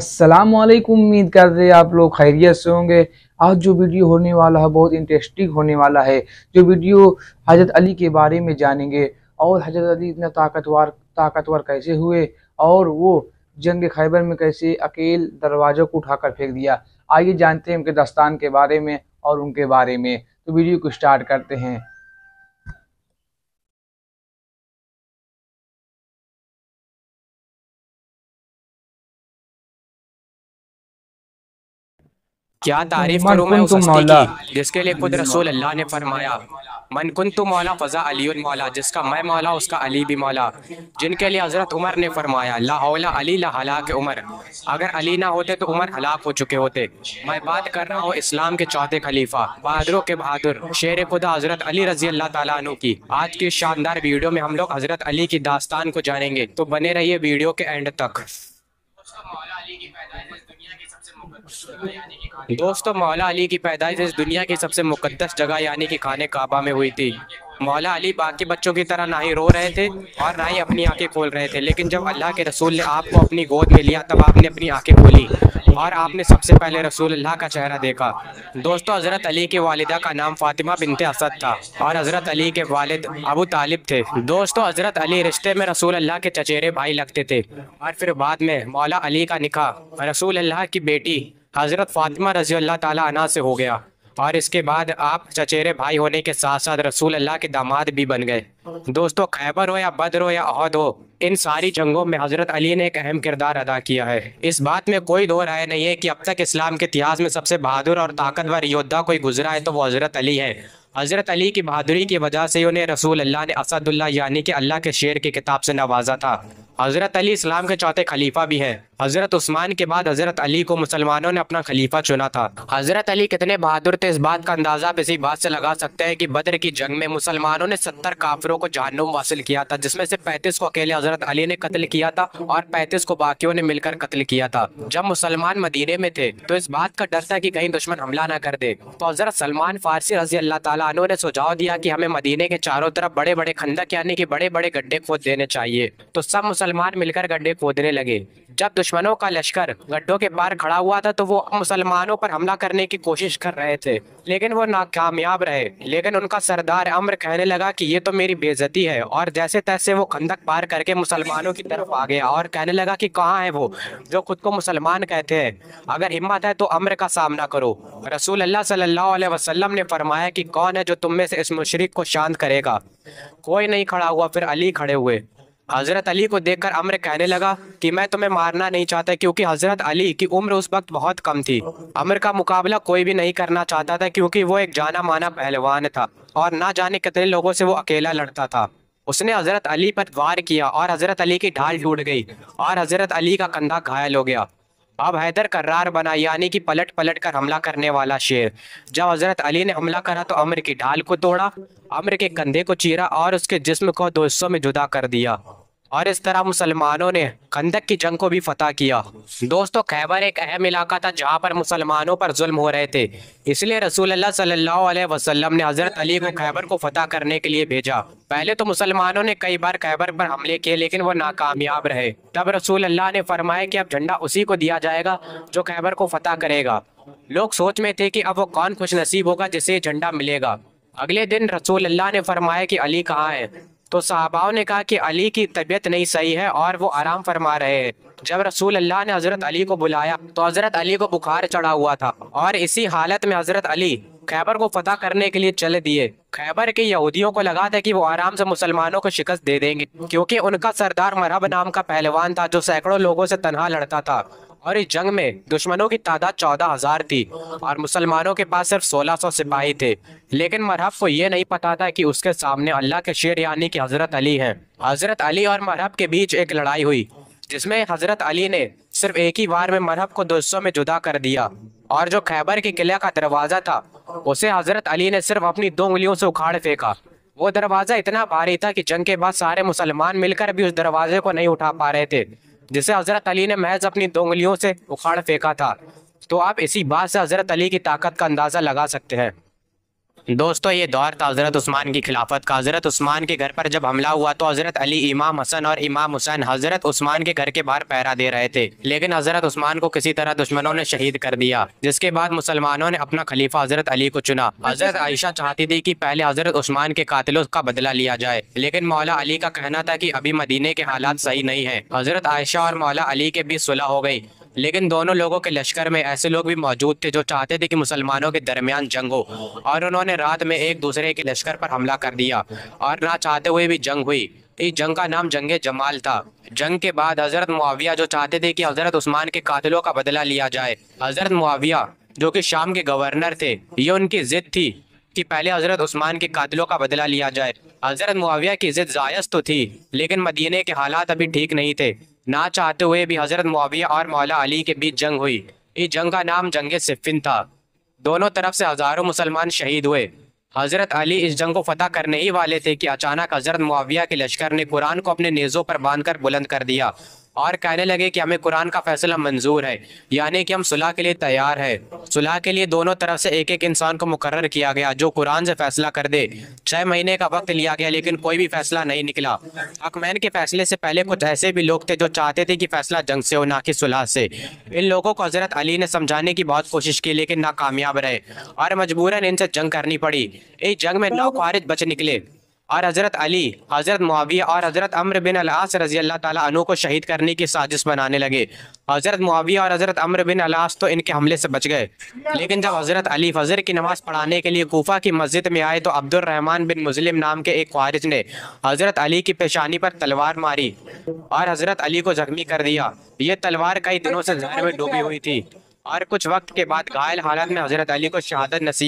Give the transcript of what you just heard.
असलम उम्मीद कर रहे आप लोग खैरियत से होंगे आज जो वीडियो होने वाला है बहुत इंटरेस्टिंग होने वाला है जो वीडियो हजरत अली के बारे में जानेंगे और हजरत अली इतना ताकतवर ताकतवर कैसे हुए और वो जंग खैबर में कैसे अकेल दरवाज़ों को उठाकर फेंक दिया आइए जानते हैं उनके दस्तान के बारे में और उनके बारे में तो वीडियो को स्टार्ट करते हैं क्या तारीफ करूँ मैं उस मौला जिसके लिए खुद रसूल अल्लाह ने फरमाया मन कुन तो मौला फजा अली मौला जिसका मैं मौला उसका अली भी मौला जिनके लिए हजरत उमर ने फरमाया लाहौला अली ला के उमर अगर अली ना होते तो उमर हलाक हो चुके होते मैं बात कर रहा हूँ इस्लाम के चौथे खलीफा बहादुरों के बहादुर शेर खुदा हजरत अली रजी अल्लाह तु की आज की शानदार वीडियो में हम लोग हजरत अली की दास्तान को जानेंगे तो बने रहिए वीडियो के एंड तक दोस्तों मौला अली की पैदाइश इस दुनिया की सबसे मुकदस जगह यानी कि खाने काबा में हुई थी मौला अली बाकी बच्चों की तरह ना ही रो रहे थे और ना ही अपनी आंखें खोल रहे थे लेकिन जब अल्लाह के रसूल ने आपको अपनी गोद में लिया तब आपने अपनी आंखें खोली और आपने सबसे पहले रसूल अल्लाह का चेहरा देखा दोस्तों हज़रत अली के वालिदा का नाम फातिमा बिनते असद था और हज़रत अली के वालिद अबू तालिब थे दोस्तों हज़रत अली रिश्ते में रसूल अल्लाह के चचेरे भाई लगते थे और फिर बाद में मौला अली का निकाह रसूल अल्लाह की बेटी हज़रत फ़ातिमा रजी अल्लाह ताला से हो गया और इसके बाद आप चचेरे भाई होने के साथ साथ रसूल अल्लाह के दामाद भी बन गए दोस्तों खैबर हो या बद्र हो या अहद हो इन सारी जंगों में हज़रत अली ने एक अहम किरदार अदा किया है इस बात में कोई दो राय नहीं है कि अब तक इस्लाम के इतिहास में सबसे बहादुर और ताकतवर योद्धा कोई गुजरा है तो वो हज़रत अली है हज़रत अली की बहादुरी की वजह से उन्हें रसूल अल्लाह ने असदुल्ला यानी कि अल्लाह के शेर की किताब से नवाजा था हज़रत अली इस्लाम के चौथे खलीफा भी हैं हज़रत उस्मान के बाद हज़रत अली को मुसलमानों ने अपना खलीफा चुना था हज़रत अली कितने बहादुर थे इस बात का अंदाज़ा आप इसी बात से लगा सकते हैं कि बद्र की जंग में मुसलमानों ने सत्तर काफिरों को जहनुम हासिल किया था जिसमें से पैंतीस को अकेले हज़रत अली ने कत्ल किया था और पैंतीस को बाकियों ने मिलकर कत्ल किया था जब मुसलमान मदीने में थे तो इस बात का डर था की कहीं दुश्मन हमला न कर दे तो हज़रत सलमान फारसी रजी अल्लाह तु ने सुझाव दिया की हमें मदीने के चारों तरफ बड़े बड़े खंदक यानी की बड़े बड़े गड्ढे खोद देने चाहिए तो सब मुसलमान मुसलमान मिलकर गड्ढे खोदने लगे जब दुश्मनों का लश्कर गड्ढों के पार खड़ा हुआ था तो वो मुसलमानों पर हमला करने की कोशिश कर रहे थे लेकिन वो नाकामयाब रहे लेकिन उनका सरदार अम्र कहने लगा कि ये तो मेरी बेजती है और जैसे तैसे वो खंदक पार करके मुसलमानों की तरफ आ गया और कहने लगा कि कहाँ है वो जो खुद को मुसलमान कहते हैं अगर हिम्मत है तो अम्र का सामना करो रसूल अल्लाह सल्लल्लाहु अलैहि वसल्लम ने फरमाया कि कौन है जो तुम में से इस मुशरक को शांत करेगा कोई नहीं खड़ा हुआ फिर अली खड़े हुए हज़रत अली को देखकर अम्र कहने लगा कि मैं तुम्हें मारना नहीं चाहता क्योंकि हज़रत अली की उम्र उस वक्त बहुत कम थी अम्र का मुकाबला कोई भी नहीं करना चाहता था क्योंकि वो एक जाना माना पहलवान था और ना जाने कितने लोगों से वो अकेला लड़ता था उसने हज़रत अली पर वार किया और हज़रत अली की ढाल टूट गई और हज़रत अली का कंधा घायल हो गया अब हैदर करार बना यानी कि पलट पलट कर हमला करने वाला शेर जब हजरत अली ने हमला करा तो अमर की ढाल को तोड़ा अमर के कंधे को चीरा और उसके जिस्म को दो हिस्सों में जुदा कर दिया और इस तरह मुसलमानों ने खंदक की जंग को भी फतेह किया दोस्तों खैबर एक अहम इलाका था जहां पर मुसलमानों पर जुल्म हो रहे थे इसलिए रसूल अल्लाह सल्लल्लाहु अलैहि वसल्लम ने हजरत अली को खैबर को फतेह करने के लिए भेजा पहले तो मुसलमानों ने कई बार खैबर पर हमले किए लेकिन वो नाकामयाब रहे तब रसूल अल्लाह ने फरमाया कि अब झंडा उसी को दिया जाएगा जो खैबर को फतेह करेगा लोग सोच में थे कि अब वो कौन खुश नसीब होगा जिसे झंडा मिलेगा अगले दिन रसूल अल्लाह ने फरमाया कि अली कहाँ है तो साहबाओं ने कहा कि अली की तबीयत नहीं सही है और वो आराम फरमा रहे हैं जब रसूल अल्लाह ने हज़रत अली को बुलाया तो हज़रत अली को बुखार चढ़ा हुआ था और इसी हालत में हज़रत अली खैबर को फतह करने के लिए चले दिए खैबर के यहूदियों को लगा था कि वो आराम से मुसलमानों को शिकस्त दे देंगे क्योंकि उनका सरदार मरहब नाम का पहलवान था जो सैकड़ों लोगों से तनहा लड़ता था और इस जंग में दुश्मनों की तादाद चौदह हजार थी और मुसलमानों के पास सिर्फ सोलह सौ सिपाही थे लेकिन मरहब को यह नहीं पता था कि उसके सामने अल्लाह के शेर यानी कि हज़रत अली हैं हज़रत अली और मरहब के बीच एक लड़ाई हुई जिसमें हज़रत अली ने सिर्फ एक ही बार में मरहब को दो में जुदा कर दिया और जो खैबर के किले का दरवाज़ा था उसे हज़रत अली ने सिर्फ अपनी दो उंगलियों से उखाड़ फेंका वो दरवाज़ा इतना भारी था कि जंग के बाद सारे मुसलमान मिलकर भी उस दरवाजे को नहीं उठा पा रहे थे जिसे हज़रत अली ने महज अपनी दो उंगलियों से उखाड़ फेंका था तो आप इसी बात से हज़रत अली की ताकत का अंदाज़ा लगा सकते हैं दोस्तों ये दौर था हज़रत उस्मान की खिलाफत का हज़रत उस्मान के घर पर जब हमला हुआ तो हज़रत अली इमाम हसन और इमाम हुसैन हज़रत उस्मान के घर के बाहर पहरा दे रहे थे लेकिन हज़रत उस्मान को किसी तरह दुश्मनों ने शहीद कर दिया जिसके बाद मुसलमानों ने अपना खलीफा हज़रत अली को चुना हज़रत आयशा चाहती थी की पहले हज़रत उस्मान के कातिलों का बदला लिया जाए लेकिन मौला अली का कहना था की अभी मदीने के हालात सही नहीं है हज़रत आयशा और मौला अली के बीच सुलह हो गयी लेकिन दोनों लोगों के लश्कर में ऐसे लोग भी मौजूद थे जो चाहते थे कि मुसलमानों के दरमियान जंग हो और उन्होंने रात में एक दूसरे के लश्कर पर हमला कर दिया और ना चाहते हुए भी जंग हुई इस जंग का नाम जंग जमाल था जंग के बाद हज़रत मुआविया जो चाहते थे कि हज़रत उस्मान के कातिलों का बदला लिया जाए हज़रत मुआविया जो कि शाम के गवर्नर थे ये उनकी ज़िद थी कि पहले हज़रत उस्मान के कातिलों का बदला लिया जाए हज़रत मुआविया की ज़िद जायज़ तो थी लेकिन मदीने के हालात अभी ठीक नहीं थे ना चाहते हुए भी हज़रत मुआविया और मौला अली के बीच जंग हुई इस जंग का नाम जंग सिफिन था दोनों तरफ से हज़ारों मुसलमान शहीद हुए हज़रत अली इस जंग को फतह करने ही वाले थे कि अचानक हज़रत मुआविया के लश्कर ने कुरान को अपने नेज़ों पर बांधकर बुलंद कर दिया और कहने लगे कि हमें कुरान का फैसला मंजूर है यानी कि हम सुलह के लिए तैयार है सुलह के लिए दोनों तरफ से एक एक इंसान को मुकर किया गया जो कुरान से फैसला कर दे छः महीने का वक्त लिया गया लेकिन कोई भी फैसला नहीं निकला अकमैन के फैसले से पहले कुछ ऐसे भी लोग थे जो चाहते थे कि फैसला जंग से हो ना कि सुलह से इन लोगों को हजरत अली ने समझाने की बहुत कोशिश की लेकिन नाकामयाब रहे और मजबूरन इनसे जंग करनी पड़ी इस जंग में नौ खारिज बच निकले और हज़रत अली हज़रत मुआविया और हज़रत अम्र बिन अलास रजी अल्लाह अनु को शहीद करने की साजिश बनाने लगे हज़रत मुआविया और हज़रत अम्र बिन अलास तो इनके हमले से बच गए लेकिन जब हज़रत अली फजर की नमाज़ पढ़ाने के लिए कोफा की मस्जिद में आए तो अब्दुलरहमान बिन मुजलिम नाम के एक खारिज ने हज़रत अली की पेशानी पर तलवार मारी और हज़रत अली को जख्मी कर दिया ये तलवार कई दिनों से जहर में डूबी हुई थी और कुछ वक्त के बाद घायल हालत में हज़रत अली को शहादत नसीब